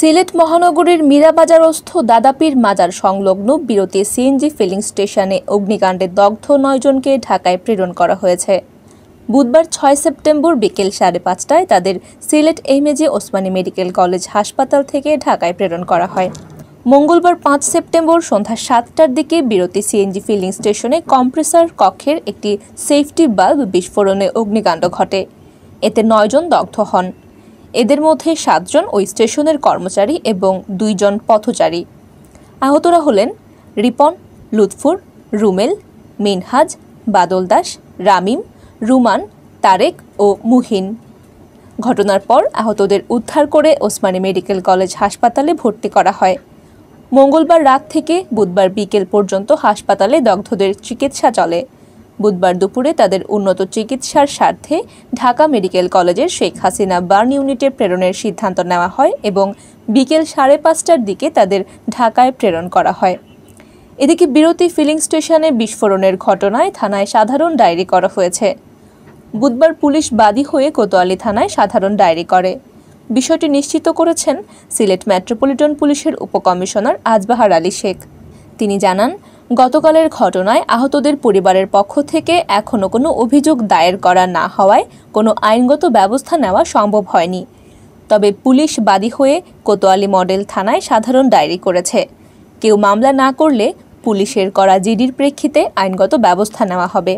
সিলেট মহানগরীর মীরাবাজারস্থ দাদাপীর মাজার সংলগ্ন বিরতি সিএনজি ফিলিং স্টেশনে অগ্নিকাণ্ডে দগ্ধ নয়জনকে ঢাকায় প্রেরণ করা হয়েছে বুধবার ছয় সেপ্টেম্বর বিকেল সাড়ে পাঁচটায় তাদের Sylhet MAG Osmani medical college হাসপাতাল থেকে ঢাকায় প্রেরণ করা হয় মঙ্গলবার পাঁচ সেপ্টেম্বর সন্ধ্যা সাতটার দিকে বিরতি সিএনজি ফিলিং স্টেশনে কম্প্রেসার কক্ষের একটি সেফটি বাল্ব বিস্ফোরণে অগ্নিকাণ্ড ঘটে এতে নয়জন দগ্ধ হন এদের মধ্যে সাতজন ওই স্টেশনের কর্মচারী এবং দুইজন পথচারী আহতরা হলেন রিপন লুৎফুর রুমেল মিনহাজ বাদল দাস রামিম রুমান তারেক ও মুহিন ঘটনার পর আহতদের উদ্ধার করে ওসমানী মেডিকেল কলেজ হাসপাতালে ভর্তি করা হয় মঙ্গলবার রাত থেকে বুধবার বিকেল পর্যন্ত হাসপাতালে দগ্ধদের চিকিৎসা চলে বুধবার দুপুরে তাদের উন্নত চিকিৎসার স্বার্থে ঢাকা মেডিকেল কলেজের শেখ হাসিনা বার্ন ইউনিটে প্রেরণের সিদ্ধান্ত নেওয়া হয় এবং বিকেল সাড়ে পাঁচটার দিকে তাদের ঢাকায় প্রেরণ করা হয় এদিকে বিরতি ফিলিং স্টেশনে বিস্ফোরণের ঘটনায় থানায় সাধারণ ডায়েরি করা হয়েছে বুধবার পুলিশ বাদী হয়ে কোতোয়ালি থানায় সাধারণ ডায়েরি করে বিষয়টি নিশ্চিত করেছেন সিলেট মেট্রোপলিটন পুলিশের উপকমিশনার আজবাহার আলী শেখ তিনি জানান গতকালের ঘটনায় আহতদের পরিবারের পক্ষ থেকে এখনও কোনো অভিযোগ দায়ের করা না হওয়ায় কোনো আইনগত ব্যবস্থা নেওয়া সম্ভব হয়নি তবে পুলিশ বাদী হয়ে কোতোয়ালি মডেল থানায় সাধারণ ডায়েরি করেছে কেউ মামলা না করলে পুলিশের করা জিডির প্রেক্ষিতে আইনগত ব্যবস্থা নেওয়া হবে